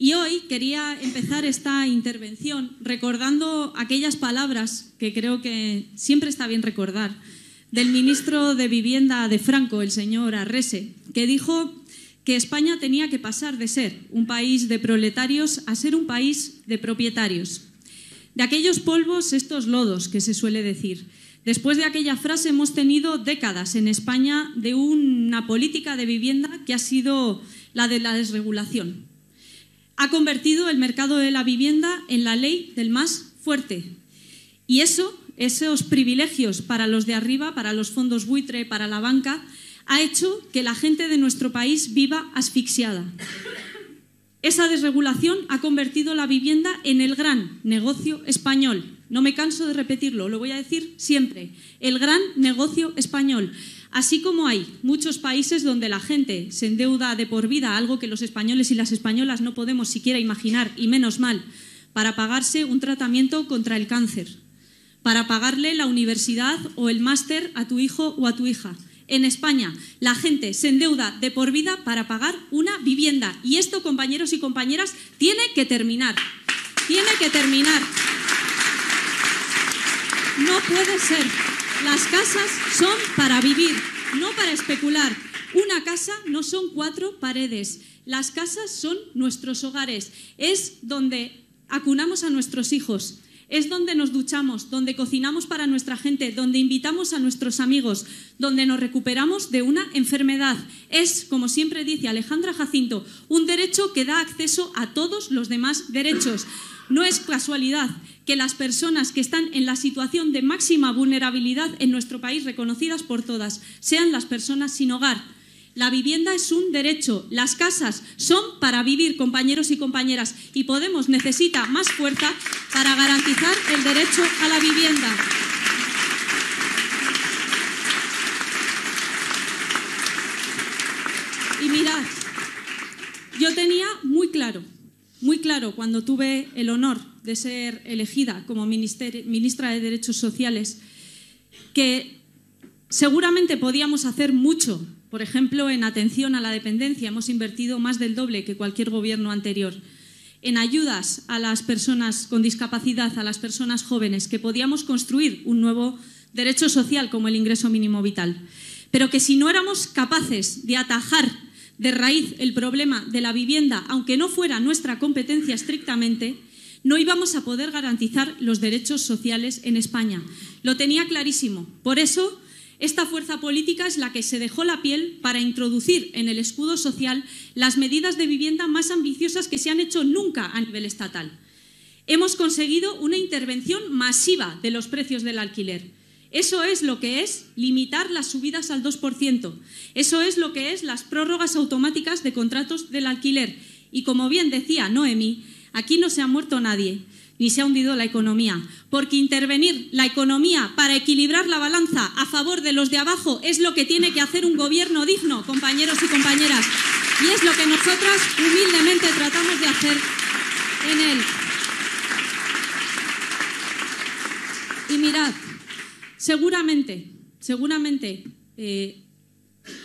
Y hoy quería empezar esta intervención recordando aquellas palabras que creo que siempre está bien recordar del ministro de Vivienda de Franco, el señor Arrese, que dijo que España tenía que pasar de ser un país de proletarios a ser un país de propietarios. De aquellos polvos, estos lodos, que se suele decir. Después de aquella frase hemos tenido décadas en España de una política de vivienda que ha sido la de la desregulación, ha convertido el mercado de la vivienda en la ley del más fuerte. Y eso, esos privilegios para los de arriba, para los fondos buitre, para la banca, ha hecho que la gente de nuestro país viva asfixiada. Esa desregulación ha convertido la vivienda en el gran negocio español. No me canso de repetirlo, lo voy a decir siempre. El gran negocio español. Así como hay muchos países donde la gente se endeuda de por vida, algo que los españoles y las españolas no podemos siquiera imaginar, y menos mal, para pagarse un tratamiento contra el cáncer, para pagarle la universidad o el máster a tu hijo o a tu hija. En España, la gente se endeuda de por vida para pagar una vivienda. Y esto, compañeros y compañeras, tiene que terminar. Tiene que terminar. No puede ser. Las casas son para vivir, no para especular. Una casa no son cuatro paredes. Las casas son nuestros hogares. Es donde acunamos a nuestros hijos. Es donde nos duchamos, donde cocinamos para nuestra gente, donde invitamos a nuestros amigos, donde nos recuperamos de una enfermedad. Es, como siempre dice Alejandra Jacinto, un derecho que da acceso a todos los demás derechos. No es casualidad que las personas que están en la situación de máxima vulnerabilidad en nuestro país, reconocidas por todas, sean las personas sin hogar. La vivienda es un derecho, las casas son para vivir, compañeros y compañeras, y Podemos necesita más fuerza para garantizar el derecho a la vivienda. Y mirad, yo tenía muy claro muy claro cuando tuve el honor de ser elegida como ministra de Derechos Sociales que seguramente podíamos hacer mucho. Por ejemplo, en atención a la dependencia hemos invertido más del doble que cualquier gobierno anterior. En ayudas a las personas con discapacidad, a las personas jóvenes, que podíamos construir un nuevo derecho social como el ingreso mínimo vital. Pero que si no éramos capaces de atajar de raíz el problema de la vivienda, aunque no fuera nuestra competencia estrictamente, no íbamos a poder garantizar los derechos sociales en España. Lo tenía clarísimo. Por eso, esta fuerza política es la que se dejó la piel para introducir en el escudo social las medidas de vivienda más ambiciosas que se han hecho nunca a nivel estatal. Hemos conseguido una intervención masiva de los precios del alquiler eso es lo que es limitar las subidas al 2%. Eso es lo que es las prórrogas automáticas de contratos del alquiler. Y como bien decía Noemi, aquí no se ha muerto nadie, ni se ha hundido la economía, porque intervenir la economía para equilibrar la balanza a favor de los de abajo es lo que tiene que hacer un gobierno digno, compañeros y compañeras. Y es lo que nosotras humildemente tratamos de hacer en él. Y mirad, Seguramente, seguramente eh,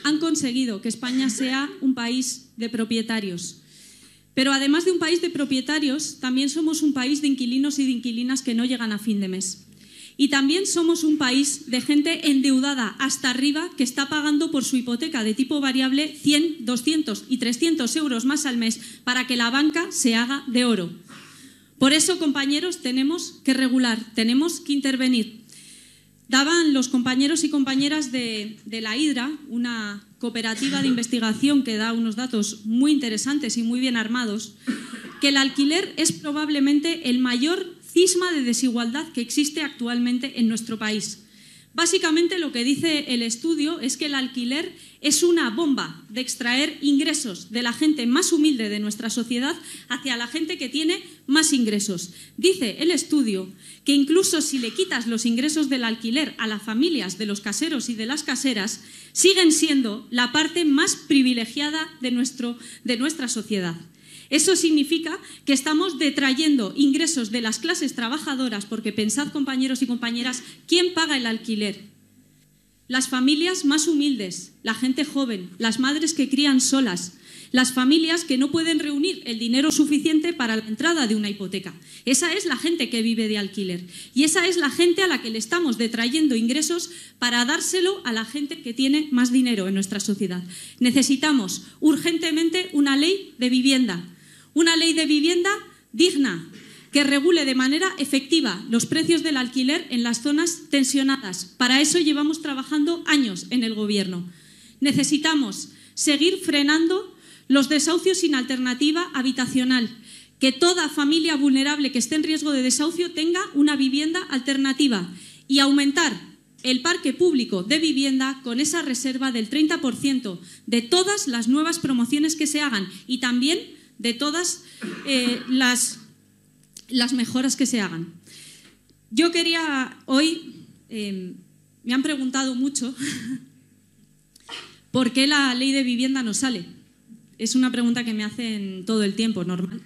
han conseguido que España sea un país de propietarios. Pero además de un país de propietarios, también somos un país de inquilinos y de inquilinas que no llegan a fin de mes. Y también somos un país de gente endeudada hasta arriba que está pagando por su hipoteca de tipo variable 100, 200 y 300 euros más al mes para que la banca se haga de oro. Por eso, compañeros, tenemos que regular, tenemos que intervenir, daban los compañeros y compañeras de, la Hidra, una cooperativa de investigación que da unos datos muy interesantes y muy bien armados, que el alquiler es probablemente el mayor cisma de desigualdad que existe actualmente en nuestro país. Básicamente lo que dice el estudio es que el alquiler es una bomba de extraer ingresos de la gente más humilde de nuestra sociedad hacia la gente que tiene más ingresos. Dice el estudio que incluso si le quitas los ingresos del alquiler a las familias de los caseros y de las caseras, siguen siendo la parte más privilegiada de, nuestra sociedad. Eso significa que estamos detrayendo ingresos de las clases trabajadoras, porque pensad, compañeros y compañeras, ¿quién paga el alquiler? Las familias más humildes, la gente joven, las madres que crían solas, las familias que no pueden reunir el dinero suficiente para la entrada de una hipoteca. Esa es la gente que vive de alquiler y esa es la gente a la que le estamos detrayendo ingresos para dárselo a la gente que tiene más dinero en nuestra sociedad. Necesitamos urgentemente una ley de vivienda una ley de vivienda digna que regule de manera efectiva los precios del alquiler en las zonas tensionadas. Para eso llevamos trabajando años en el Gobierno. Necesitamos seguir frenando los desahucios sin alternativa habitacional, que toda familia vulnerable que esté en riesgo de desahucio tenga una vivienda alternativa y aumentar el parque público de vivienda con esa reserva del 30% de todas las nuevas promociones que se hagan y también de todas eh, las, las, mejoras que se hagan. Yo quería hoy, em, me han preguntado mucho por qué la ley de vivienda no sale. Es una pregunta que me hacen todo el tiempo, normal.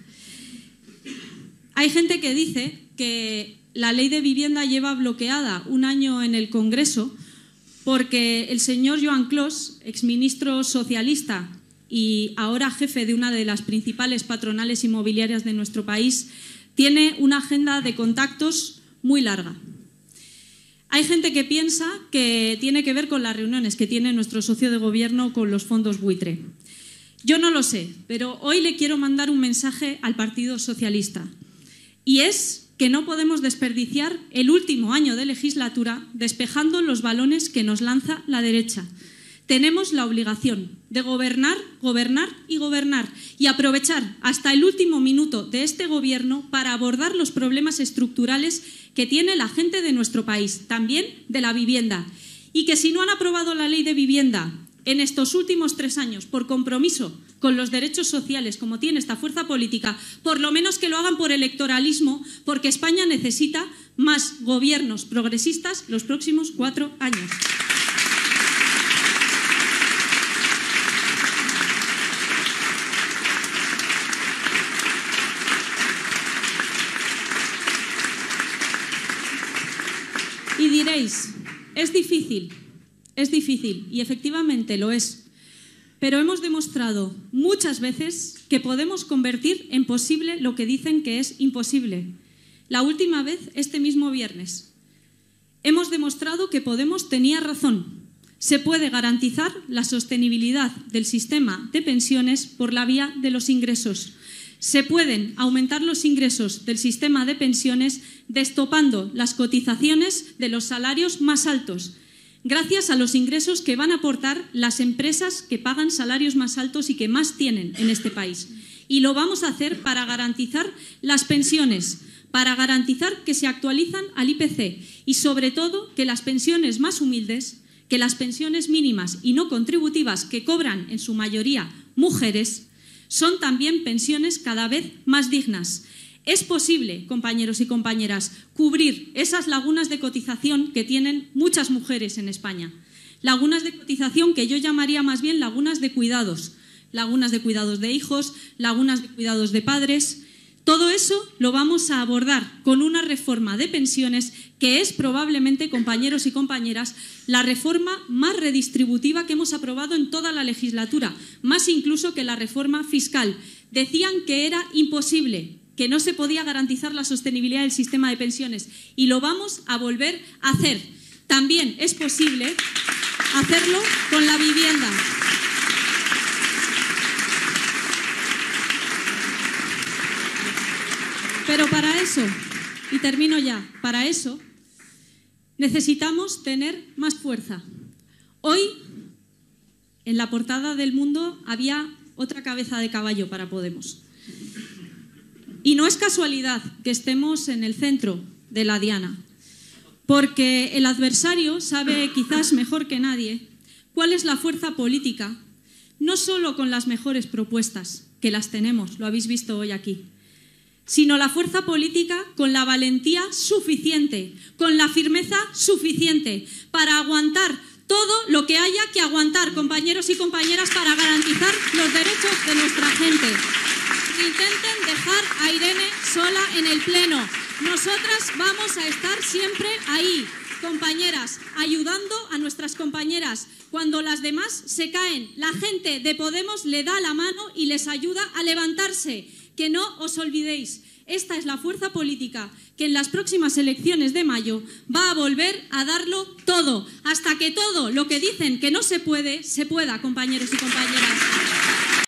Hay gente que dice que la ley de vivienda lleva bloqueada un año en el Congreso porque el señor Joan Clos, exministro socialista y ahora jefe de una de las principales patronales inmobiliarias de nuestro país, tiene una agenda de contactos muy larga. Hay gente que piensa que tiene que ver con las reuniones que tiene nuestro socio de gobierno con los fondos buitre. Yo no lo sé, pero hoy le quiero mandar un mensaje al Partido Socialista y es que no podemos desperdiciar el último año de legislatura despejando los balones que nos lanza la derecha tenemos la obligación de gobernar, gobernar y gobernar y aprovechar hasta el último minuto de este Gobierno para abordar los problemas estructurales que tiene la gente de nuestro país, también de la vivienda. Y que si no han aprobado la ley de vivienda en estos últimos tres años por compromiso con los derechos sociales como tiene esta fuerza política, por lo menos que lo hagan por electoralismo, porque España necesita más gobiernos progresistas los próximos cuatro años. diréis, es difícil, es difícil, y efectivamente lo es. Pero hemos demostrado muchas veces que podemos convertir en posible lo que dicen que es imposible. La última vez, este mismo viernes. Hemos demostrado que Podemos tenía razón. Se puede garantizar la sostenibilidad del sistema de pensiones por la vía de los ingresos se pueden aumentar los ingresos del sistema de pensiones destopando las cotizaciones de los salarios más altos, gracias a los ingresos que van a aportar las empresas que pagan salarios más altos y que más tienen en este país. Y lo vamos a hacer para garantizar las pensiones, para garantizar que se actualizan al IPC y, sobre todo, que las pensiones más humildes, que las pensiones mínimas y no contributivas que cobran en su mayoría mujeres, son también pensiones cada vez más dignas. Es posible, compañeros y compañeras, cubrir esas lagunas de cotización que tienen muchas mujeres en España. Lagunas de cotización que yo llamaría más bien lagunas de cuidados. Lagunas de cuidados de hijos, lagunas de cuidados de padres, todo eso lo vamos a abordar con una reforma de pensiones que es probablemente, compañeros y compañeras, la reforma más redistributiva que hemos aprobado en toda la legislatura, más incluso que la reforma fiscal. Decían que era imposible, que no se podía garantizar la sostenibilidad del sistema de pensiones y lo vamos a volver a hacer. También es posible hacerlo con la vivienda. para eso, y termino ya, para eso necesitamos tener más fuerza. Hoy, en la portada del mundo, había otra cabeza de caballo para Podemos. Y no es casualidad que estemos en el centro de la diana, porque el adversario sabe quizás mejor que nadie cuál es la fuerza política, no solo con las mejores propuestas, que las tenemos, lo habéis visto hoy aquí, sino la fuerza política con la valentía suficiente, con la firmeza suficiente para aguantar todo lo que haya que aguantar, compañeros y compañeras, para garantizar los derechos de nuestra gente. Intenten dejar a Irene sola en el Pleno. Nosotras vamos a estar siempre ahí, compañeras, ayudando a nuestras compañeras. Cuando las demás se caen, la gente de Podemos le da la mano y les ayuda a levantarse que no os olvidéis. Esta es la fuerza política que en las próximas elecciones de mayo va a volver a darlo todo, hasta que todo lo que dicen que no se puede, se pueda, compañeros y compañeras.